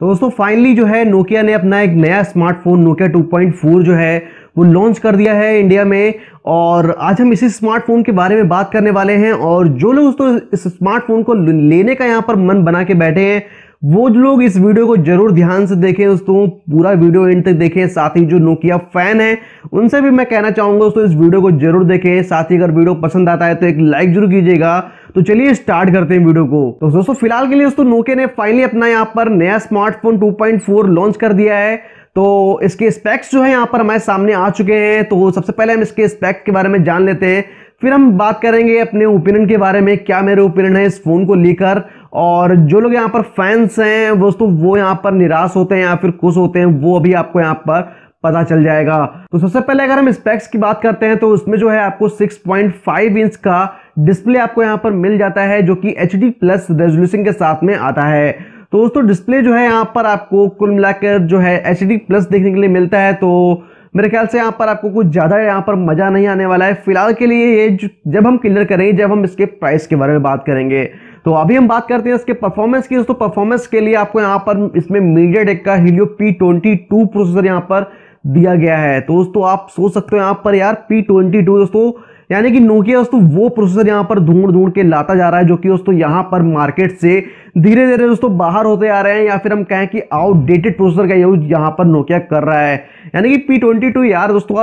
तो दोस्तों फाइनली जो है नोकिया ने अपना एक नया स्मार्टफोन नोकिया 2.4 जो है वो लॉन्च कर दिया है इंडिया में और आज हम इसी स्मार्टफोन के बारे में बात करने वाले हैं और जो लोग दोस्तों इस स्मार्टफोन को लेने का यहाँ पर मन बना के बैठे हैं वो लोग इस वीडियो को जरूर ध्यान से देखें दोस्तों पूरा वीडियो एंड तक देखें साथ ही जो नोकिया फैन है उनसे भी मैं कहना चाहूँगा दोस्तों इस वीडियो को जरूर देखें साथ ही अगर वीडियो पसंद आता है तो एक लाइक जरूर कीजिएगा तो चलिए स्टार्ट करते हैं वीडियो को तो दोस्तों फिलहाल के लिए दोस्तों नोके ने फाइनली अपना यहाँ पर नया स्मार्टफोन 2.4 लॉन्च कर दिया है तो इसके स्पेक्स जो है यहाँ पर हमारे सामने आ चुके हैं तो सबसे पहले हम इसके स्पेक्स के बारे में जान लेते हैं फिर हम बात करेंगे अपने ओपिनियन के बारे में क्या मेरे ओपिनियन है इस फ़ोन को लेकर और जो लोग यहाँ पर फैंस हैं दोस्तों वो यहाँ पर निराश होते हैं या फिर खुश होते हैं वो अभी आपको यहाँ पर पता चल जाएगा तो सबसे पहले अगर हम स्पेक्स की बात करते हैं तो उसमें जो है आपको 6.5 इंच का डिस्प्ले आपको यहाँ पर मिल जाता है जो कि एच प्लस रेजोल्यूशन के साथ में आता है तो दोस्तों डिस्प्ले जो है यहाँ पर आपको कुल मिलाकर जो है एच प्लस देखने के लिए मिलता है तो मेरे ख्याल से यहाँ पर आपको कुछ ज़्यादा यहाँ पर मज़ा नहीं आने वाला है फिलहाल के लिए ये जब हम क्लियर करेंगे जब हम इसके प्राइस के बारे में बात करेंगे तो अभी हम बात करते हैं इसके परफॉर्मेंस की दोस्तों परफॉर्मेंस के लिए आपको यहाँ पर इसमें मीडिया टेक का Helio P twenty two processor यहाँ पर दिया गया है तो दोस्तों आप सोच सकते हो यहाँ पर यार पी ट्वेंटी टू दोस्तों यानी कि नोकिया दोस्तों वो प्रोसेसर यहाँ पर ढूंढ ढूंढ के लाता जा रहा है जो कि दोस्तों यहाँ पर मार्केट से धीरे धीरे दोस्तों बाहर होते आ रहे हैं या फिर हम कहें कि आउटडेटेड प्रोसेसर का यूज यहाँ पर नोकिया कर रहा है यानी कि पी ट्वेंटी टू यार दोस्तों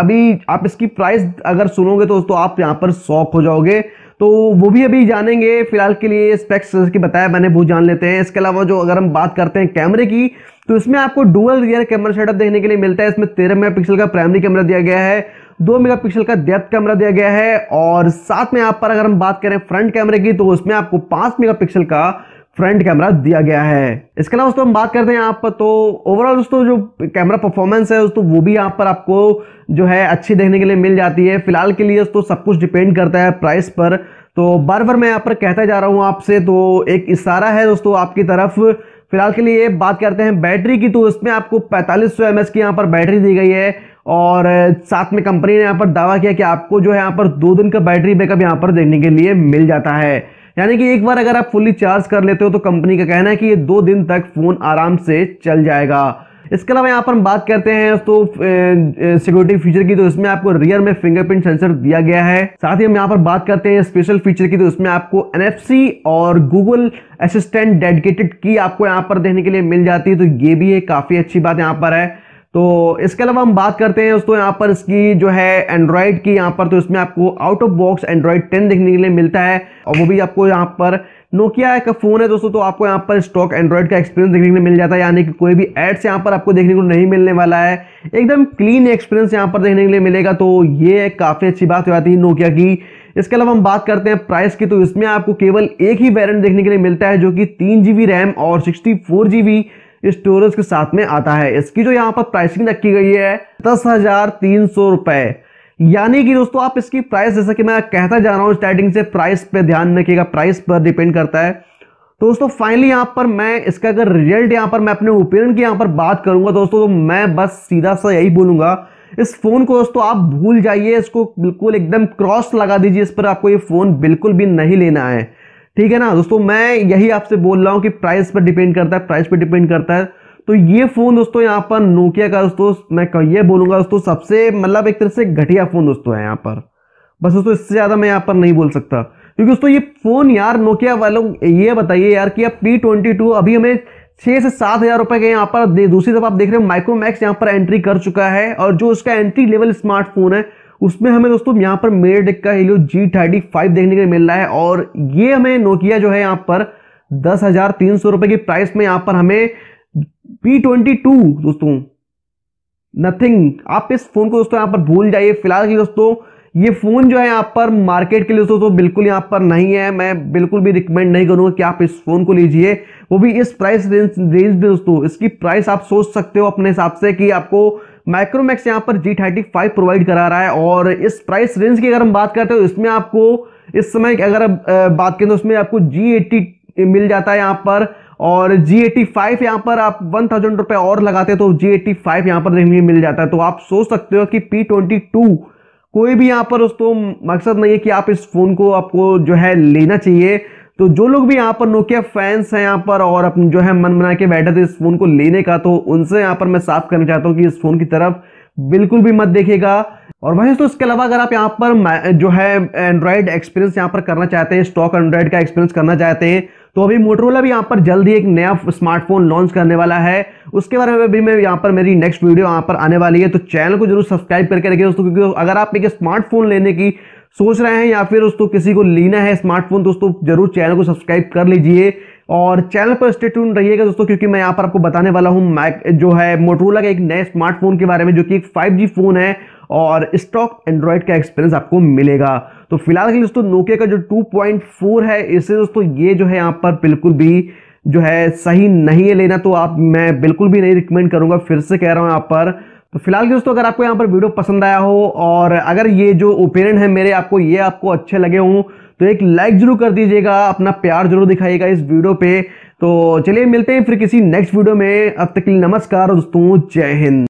अभी आप इसकी प्राइस अगर सुनोगे तो दोस्तों आप यहाँ पर शॉक हो जाओगे तो वो भी अभी जानेंगे फिलहाल के लिए स्पेक्स की बताया मैंने वो जान लेते हैं इसके अलावा जो अगर हम बात करते हैं कैमरे की तो इसमें आपको डुअल रियर कैमरा सेटअप देखने के लिए मिलता है इसमें तेरह मेगा का प्राइमरी कैमरा दिया गया है दो मेगापिक्सल का डेप्थ कैमरा दिया गया है और साथ में यहाँ पर अगर हम बात करें फ्रंट कैमरे की तो उसमें आपको पांच मेगापिक्सल का फ्रंट कैमरा दिया गया है इसके अलावा दोस्तों हम बात करते हैं यहाँ पर तो ओवरऑल दोस्तों जो कैमरा परफॉर्मेंस है दोस्तों वो भी यहाँ पर आपको जो है अच्छी देखने के लिए मिल जाती है फिलहाल के लिए दोस्तों सब कुछ डिपेंड करता है प्राइस पर तो बार बार मैं यहाँ पर कहता जा रहा हूँ आपसे तो एक इशारा है दोस्तों आपकी तरफ फिलहाल के लिए बात करते हैं बैटरी की तो इसमें आपको पैंतालीस सौ एम एच की यहाँ पर बैटरी दी गई है और साथ में कंपनी ने यहाँ पर दावा किया कि आपको जो है यहाँ पर दो दिन का बैटरी बैकअप यहाँ पर देखने के लिए मिल जाता है यानी कि एक बार अगर आप फुली चार्ज कर लेते हो तो कंपनी का कहना है कि ये दो दिन तक फ़ोन आराम से चल जाएगा इसके अलावा यहाँ पर हम बात करते हैं तो सिक्योरिटी फीचर की तो इसमें आपको रियर में फिंगरप्रिंट सेंसर दिया गया है साथ ही हम यहाँ पर बात करते हैं स्पेशल फीचर की तो इसमें आपको एन और गूगल असिस्टेंट डेडिकेटेड की आपको यहाँ पर देखने के लिए मिल जाती है तो ये भी एक काफ़ी अच्छी बात यहाँ पर है तो इसके अलावा हम बात करते हैं दोस्तों यहाँ पर इसकी जो है एंड्रॉयड की यहाँ पर तो इसमें आपको out of box Android ten देखने के लिए मिलता है और वो भी आपको यहाँ पर नोकिया का फ़ोन है दोस्तों तो आपको यहाँ पर स्टॉक एंड्रॉयड का एक्सपीरियंस देखने के लिए मिल जाता है यानी कि कोई भी एड्स यहाँ पर आपको देखने को नहीं मिलने वाला है एकदम क्लीन एक्सपीरियंस यहाँ पर देखने के लिए मिलेगा तो ये काफ़ी अच्छी बात हो जाती है नोकिया की इसके अलावा हम बात करते हैं प्राइस की तो इसमें आपको केवल एक ही वेरियंट देखने के लिए मिलता है जो कि तीन जी रैम और सिक्सटी फोर जी स्टोरेज के साथ में आता है इसकी जो यहाँ पर प्राइसिंग रखी गई है दस हजार तीन सौ रुपए यानी कि दोस्तों आप इसकी प्राइस जैसा कि मैं कहता जा रहा हूँ स्टार्टिंग से प्राइस पे ध्यान रखिएगा प्राइस पर डिपेंड करता है तो दोस्तों फाइनली यहाँ पर मैं इसका अगर रिजल्ट यहाँ पर मैं अपने ओपिनियन की यहाँ पर बात करूंगा दोस्तों तो मैं बस सीधा सा यही बोलूंगा इस फोन को दोस्तों आप भूल जाइए इसको बिल्कुल एकदम क्रॉस लगा दीजिए इस पर आपको ये फोन बिल्कुल भी नहीं लेना है ठीक है ना दोस्तों मैं यही आपसे बोल रहा हूँ कि प्राइस पर डिपेंड करता है प्राइस पर डिपेंड करता है तो ये फ़ोन दोस्तों यहाँ पर नोकिया का दोस्तों मैं ये बोलूंगा दोस्तों सबसे मतलब एक तरह से घटिया फ़ोन दोस्तों है यहाँ पर बस दोस्तों इससे ज़्यादा मैं यहाँ पर नहीं बोल सकता क्योंकि दोस्तों ये फ़ोन यार नोकिया वालों ये बताइए यार कि अब पी ट्वेंटी टू अभी हमें छः से सात हज़ार रुपये के यहाँ पर दूसरी तरफ आप देख रहे हो माइक्रोमैक्स यहाँ पर एंट्री कर चुका है और जो उसका एंट्री लेवल स्मार्टफोन है उसमें हमें दोस्तों यहाँ पर मेड का हीलियो जी थर्टी फाइव देखने के लिए मिल रहा है और ये हमें नोकिया जो है यहाँ पर दस हजार तीन सौ रुपए की प्राइस में यहाँ पर हमें पी ट्वेंटी टू दोस्तों नथिंग आप इस फोन को दोस्तों यहाँ पर भूल जाइए फिलहाल की दोस्तों ये फ़ोन जो है यहाँ पर मार्केट के लिए दोस्तों तो बिल्कुल यहाँ पर नहीं है मैं बिल्कुल भी रिकमेंड नहीं करूँगा कि आप इस फ़ोन को लीजिए वो भी इस प्राइस रेंज रेंज में दोस्तों इसकी प्राइस आप सोच सकते हो अपने हिसाब से कि आपको माइक्रोमैक्स यहाँ पर जी थर्टी फाइव प्रोवाइड करा रहा है और इस प्राइस रेंज की अगर हम बात करते हैं तो इसमें आपको इस समय अगर बात करें तो उसमें आपको जी एट्टी मिल जाता है यहाँ पर और जी एटी फाइव यहाँ पर आप वन थाउजेंड रुपये और लगाते हैं तो जी एटी फाइव यहाँ पर देखने मिल जाता है तो आप सोच सकते हो कि पी ट्वेंटी टू कोई भी यहाँ पर दोस्तों मकसद नहीं है कि आप इस फ़ोन को आपको जो है लेना चाहिए तो जो लोग भी यहाँ पर नोकिया फैंस हैं यहाँ पर और अपने जो है मन बना के बैठे थे इस फ़ोन को लेने का तो उनसे यहाँ पर मैं साफ करना चाहता हूँ कि इस फ़ोन की तरफ बिल्कुल भी मत देखेगा और वहीं तो इसके अलावा अगर आप यहाँ पर जो है एंड्रॉयड एक्सपीरियंस यहाँ पर करना चाहते हैं स्टॉक एंड्रॉयड का एक्सपीरियंस करना चाहते हैं तो अभी मोटरोला भी यहाँ पर जल्द ही एक नया स्मार्टफोन लॉन्च करने वाला है उसके बारे में भी मैं यहाँ पर मेरी नेक्स्ट वीडियो यहाँ पर आने वाली है तो चैनल को जरूर सब्सक्राइब करके रखिए दोस्तों क्योंकि अगर आप एक स्मार्टफोन लेने की सोच रहे हैं या फिर दोस्तों किसी को लेना है स्मार्टफोन दोस्तों जरूर चैनल को सब्सक्राइब कर लीजिए और चैनल पर स्टेट्यून रहिएगा दोस्तों क्योंकि मैं यहाँ पर आपको बताने वाला हूँ मैक जो है मोटरोला के एक नए स्मार्टफोन के बारे में जो कि एक 5G फ़ोन है और स्टॉक एंड्रॉयड का एक्सपीरियंस आपको मिलेगा तो फिलहाल के लिए दोस्तों नोकिया का जो 2.4 है इससे दोस्तों ये जो है यहाँ पर बिल्कुल भी जो है सही नहीं है लेना तो आप मैं बिल्कुल भी नहीं रिकमेंड करूँगा फिर से कह रहा हूँ यहाँ पर तो फिलहाल दोस्तों अगर आपको यहाँ पर वीडियो पसंद आया हो और अगर ये जो ओपिनियन है मेरे आपको ये आपको अच्छे लगे हों तो एक लाइक जरूर कर दीजिएगा अपना प्यार जरूर दिखाइएगा इस वीडियो पे तो चलिए मिलते हैं फिर किसी नेक्स्ट वीडियो में अब तक के लिए नमस्कार दोस्तों जय हिंद